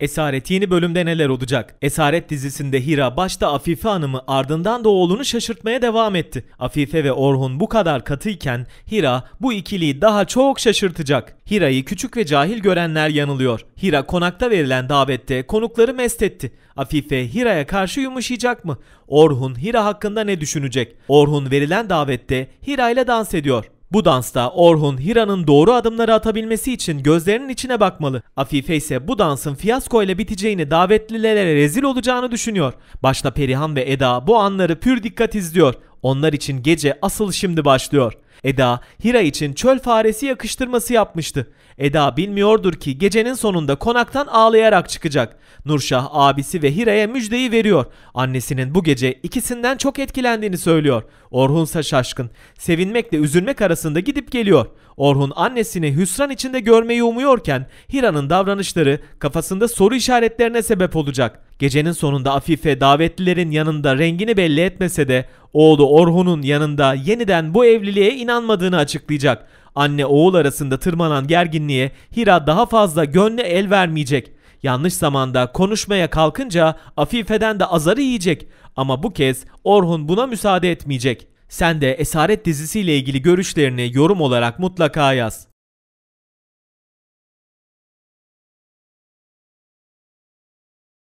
Esaret yeni bölümde neler olacak? Esaret dizisinde Hira başta Afife Hanım'ı ardından da oğlunu şaşırtmaya devam etti. Afife ve Orhun bu kadar katıyken Hira bu ikiliyi daha çok şaşırtacak. Hira'yı küçük ve cahil görenler yanılıyor. Hira konakta verilen davette konukları mest etti. Afife Hira'ya karşı yumuşayacak mı? Orhun Hira hakkında ne düşünecek? Orhun verilen davette Hira ile dans ediyor. Bu dansta Orhun Hira'nın doğru adımları atabilmesi için gözlerinin içine bakmalı. Afife ise bu dansın fiyasko ile biteceğini davetlilere rezil olacağını düşünüyor. Başta Perihan ve Eda bu anları pür dikkat izliyor. Onlar için gece asıl şimdi başlıyor. Eda, Hira için çöl faresi yakıştırması yapmıştı. Eda bilmiyordur ki gecenin sonunda konaktan ağlayarak çıkacak. Nurşah abisi ve Hira'ya müjdeyi veriyor. Annesinin bu gece ikisinden çok etkilendiğini söylüyor. Orhunsa şaşkın. Sevinmekle üzülmek arasında gidip geliyor. Orhun annesini hüsran içinde görmeyi umuyorken Hira'nın davranışları kafasında soru işaretlerine sebep olacak. Gecenin sonunda Afife davetlilerin yanında rengini belli etmese de oğlu Orhun'un yanında yeniden bu evliliğe inanmadığını açıklayacak. Anne oğul arasında tırmanan gerginliğe Hira daha fazla gönlü el vermeyecek. Yanlış zamanda konuşmaya kalkınca Afife'den de azarı yiyecek. Ama bu kez Orhun buna müsaade etmeyecek. Sen de Esaret dizisiyle ilgili görüşlerini yorum olarak mutlaka yaz.